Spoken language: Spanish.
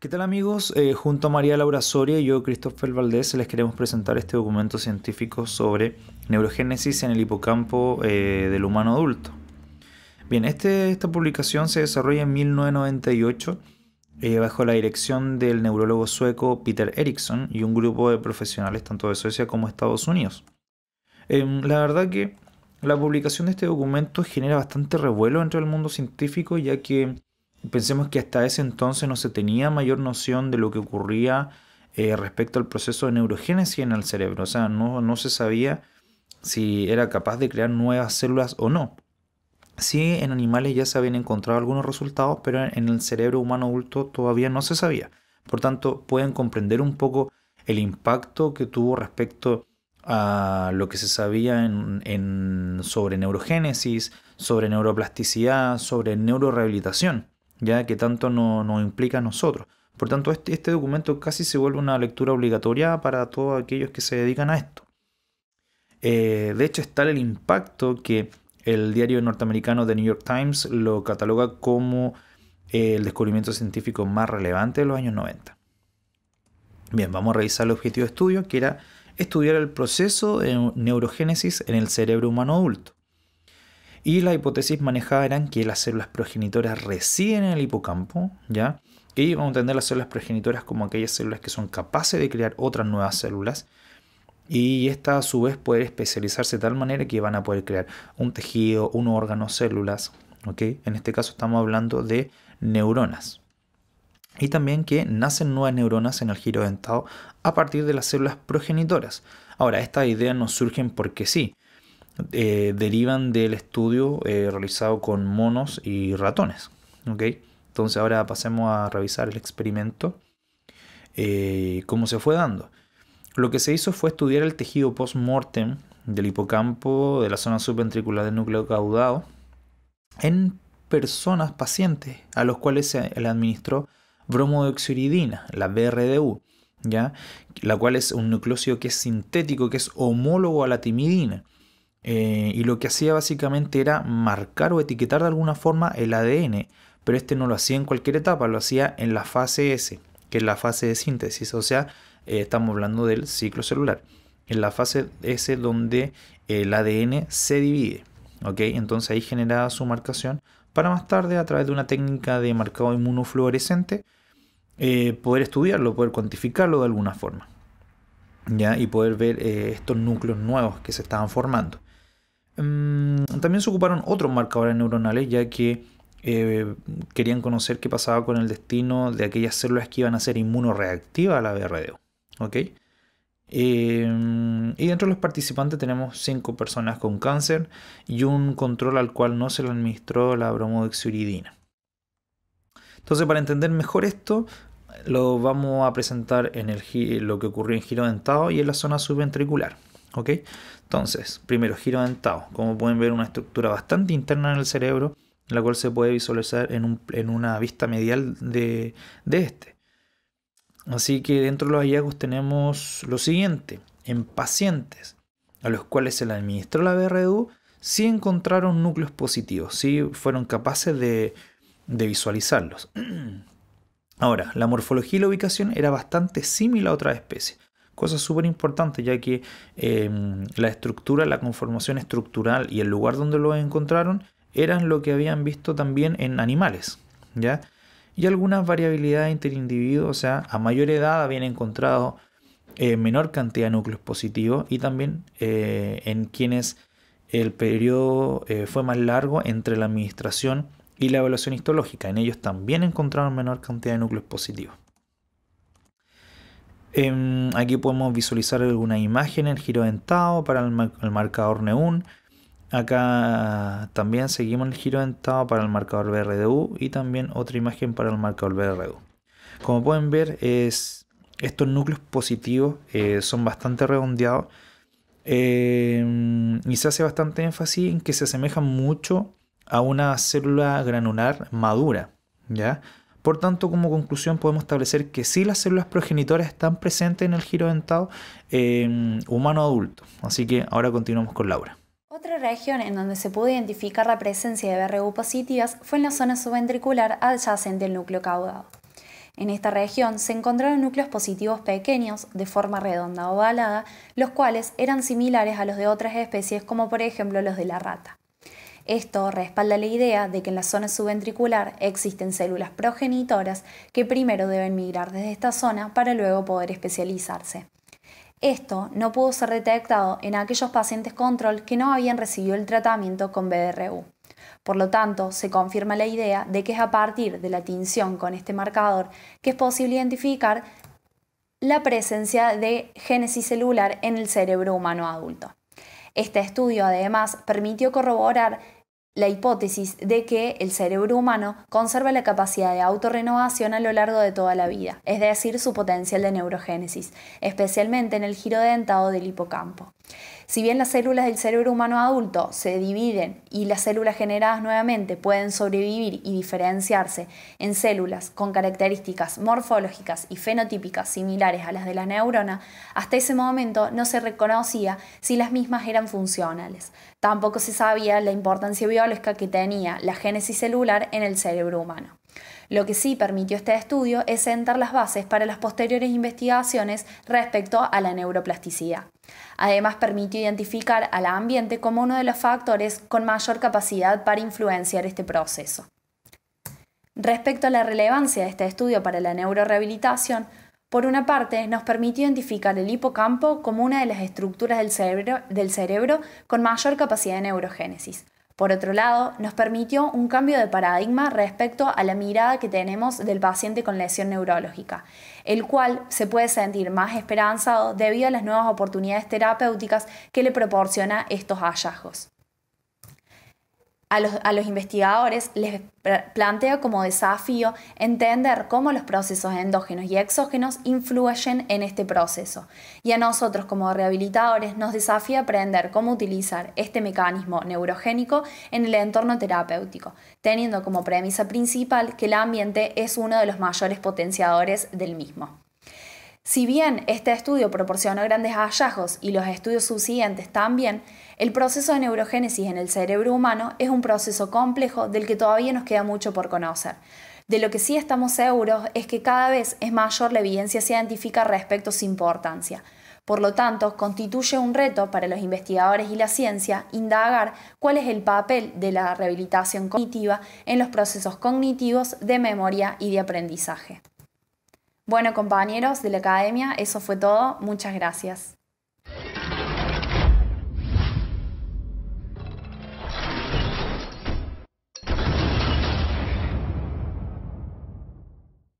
¿Qué tal amigos? Eh, junto a María Laura Soria y yo, Christopher Valdés, les queremos presentar este documento científico sobre neurogénesis en el hipocampo eh, del humano adulto. Bien, este, esta publicación se desarrolla en 1998 eh, bajo la dirección del neurólogo sueco Peter Eriksson y un grupo de profesionales tanto de Suecia como de Estados Unidos. Em, la verdad que la publicación de este documento genera bastante revuelo dentro el mundo científico ya que Pensemos que hasta ese entonces no se tenía mayor noción de lo que ocurría eh, respecto al proceso de neurogénesis en el cerebro. O sea, no, se sabía si era capaz de crear nuevas células o no. Sí, en animales ya se habían encontrado algunos resultados, pero en el cerebro humano adulto todavía no se sabía. Por tanto, pueden comprender un poco el impacto que tuvo respecto a lo que se sabía sobre neurogénesis, sobre neuroplasticidad, sobre neurorehabilitación ya que tanto no, nos implica a nosotros. Por tanto, este, este, documento casi se vuelve una lectura obligatoria para todos aquellos que se dedican a esto. Eh, de hecho, es tal el impacto que el diario norteamericano The New York Times lo cataloga como eh, el descubrimiento científico más relevante de los años 90. Bien, vamos a revisar el objetivo de estudio, que era estudiar el proceso de neurogénesis en el cerebro humano adulto. Y la hipótesis manejada eran que las células progenitoras residen en el hipocampo, ¿ya? Y vamos a entender las células progenitoras como aquellas células que son capaces de crear otras nuevas células. Y ésta a su vez puede especializarse de tal manera que van a poder crear un tejido, un órgano, células. En este caso estamos hablando de neuronas. Y también que nacen nuevas neuronas en el giro dentado a partir de las células progenitoras. Ahora, estas ideas no surgen porque sí. Eh, derivan del estudio eh, realizado con monos y ratones. Entonces ahora pasemos a revisar el experimento, eh, cómo se fue dando. Lo que se hizo fue estudiar el tejido post-mortem del hipocampo de la zona subventricular del núcleo caudado en personas pacientes a los cuales se le administró bromodeoxiridina la BRDU, ¿ya? la cual es un nucleósido que es sintético, que es homólogo a la timidina. Eh, y lo que hacía básicamente era marcar o etiquetar de alguna forma el ADN, pero este no lo hacía en cualquier etapa, lo hacía en la fase S, que es la fase de síntesis, o sea, eh, estamos hablando del ciclo celular, en la fase S donde el ADN se divide, ¿ok? Entonces ahí generaba su marcación para más tarde a través de una técnica de marcado inmunofluorescente eh, poder estudiarlo, poder cuantificarlo de alguna forma. ¿Ya? y poder ver estos núcleos nuevos que se estaban formando. Mm, también se ocuparon otros marcadores neuronales, ya que eh, querían conocer qué pasaba con el destino de aquellas células que iban a ser inmunoreactivas a la BRD. Em, y dentro de los participantes tenemos 5 personas con cáncer y un control al cual no se le administró la bromodexiridina. Entonces, para entender mejor esto, lo vamos a presentar en lo que ocurrió en giro dentado y en la zona subventricular. ¿Ok? Entonces, primero, giro dentado. Como pueden ver, una estructura bastante interna en el cerebro, la cual se puede visualizar en, una vista medial de, este. Así que dentro de los hallazgos tenemos lo siguiente. En pacientes a los cuales se le administró la BRDU, sí encontraron núcleos positivos, sí fueron capaces de, de visualizarlos. Ahora, la morfología y la ubicación era bastante similar a otras especies, Cosa súper importante ya que em, la estructura, la conformación estructural y el lugar donde lo encontraron eran lo que habían visto también en animales. ¿ya? Y algunas variabilidades individuos o sea, a mayor edad habían encontrado eh, menor cantidad de núcleos positivos y también eh, en quienes el periodo eh, fue más largo entre la administración y la evaluación histológica. En ellos también encontraron menor cantidad de núcleos positivos. Em, aquí podemos visualizar alguna imagen, el giro dentado para el, marcador Neun. Acá también seguimos el giro dentado para el marcador BRDU y también otra imagen para el marcador BRDU. Como pueden ver, estos núcleos positivos eh, son bastante redondeados em, y se hace bastante énfasis en que se asemejan mucho a una célula granular madura. ¿ya? Por tanto, como conclusión podemos establecer que sí las células progenitoras están presentes en el giro dentado em, humano adulto. Así que ahora continuamos con Laura. Otra región en donde se pudo identificar la presencia de BRU positivas fue en la zona subventricular adyacente al núcleo caudado. En esta región se encontraron núcleos positivos pequeños, de forma redonda o ovalada, los cuales eran similares a los de otras especies como por ejemplo los de la rata. Esto respalda la idea de que en la zona subventricular existen células progenitoras que primero deben migrar desde esta zona para luego poder especializarse. Esto no pudo ser detectado en aquellos pacientes control que no habían recibido el tratamiento con BDRU. Por lo tanto, se confirma la idea de que es a partir de la tinción con este marcador que es posible identificar la presencia de génesis celular en el cerebro humano adulto. Este estudio además permitió corroborar la hipótesis de que el cerebro humano conserva la capacidad de autorrenovación a lo largo de toda la vida, es decir, su potencial de neurogénesis, especialmente en el giro dentado del hipocampo. Si bien las células del cerebro humano adulto se dividen y las células generadas nuevamente pueden sobrevivir y diferenciarse en células con características morfológicas y fenotípicas similares a las de la neurona, hasta ese momento no se reconocía si las mismas eran funcionales. Tampoco se sabía la importancia biológica que tenía la génesis celular en el cerebro humano. Lo que sí permitió este estudio es sentar las bases para las posteriores investigaciones respecto a la neuroplasticidad. Además, permitió identificar al ambiente como uno de los factores con mayor capacidad para influenciar este proceso. Respecto a la relevancia de este estudio para la neurorehabilitación, por una parte, nos permitió identificar el hipocampo como una de las estructuras del cerebro, del cerebro con mayor capacidad de neurogénesis, por otro lado, nos permitió un cambio de paradigma respecto a la mirada que tenemos del paciente con lesión neurológica, el cual se puede sentir más esperanzado debido a las nuevas oportunidades terapéuticas que le proporciona estos hallazgos a los, investigadores les plantea como desafío entender cómo los procesos endógenos y exógenos influyen en este proceso. Y a nosotros como rehabilitadores nos desafía aprender cómo utilizar este mecanismo neurogénico en el entorno terapéutico, teniendo como premisa principal que el ambiente es uno de los mayores potenciadores del mismo. Si bien este estudio proporcionó grandes hallazgos y los estudios subsiguientes también, el proceso de neurogénesis en el cerebro humano es un proceso complejo del que todavía nos queda mucho por conocer. De lo que sí estamos seguros es que cada vez es mayor la evidencia científica respecto a su importancia. Por lo tanto, constituye un reto para los investigadores y la ciencia indagar cuál es el papel de la rehabilitación cognitiva en los procesos cognitivos de memoria y de aprendizaje. Bueno, compañeros de la academia, eso fue todo. Muchas gracias.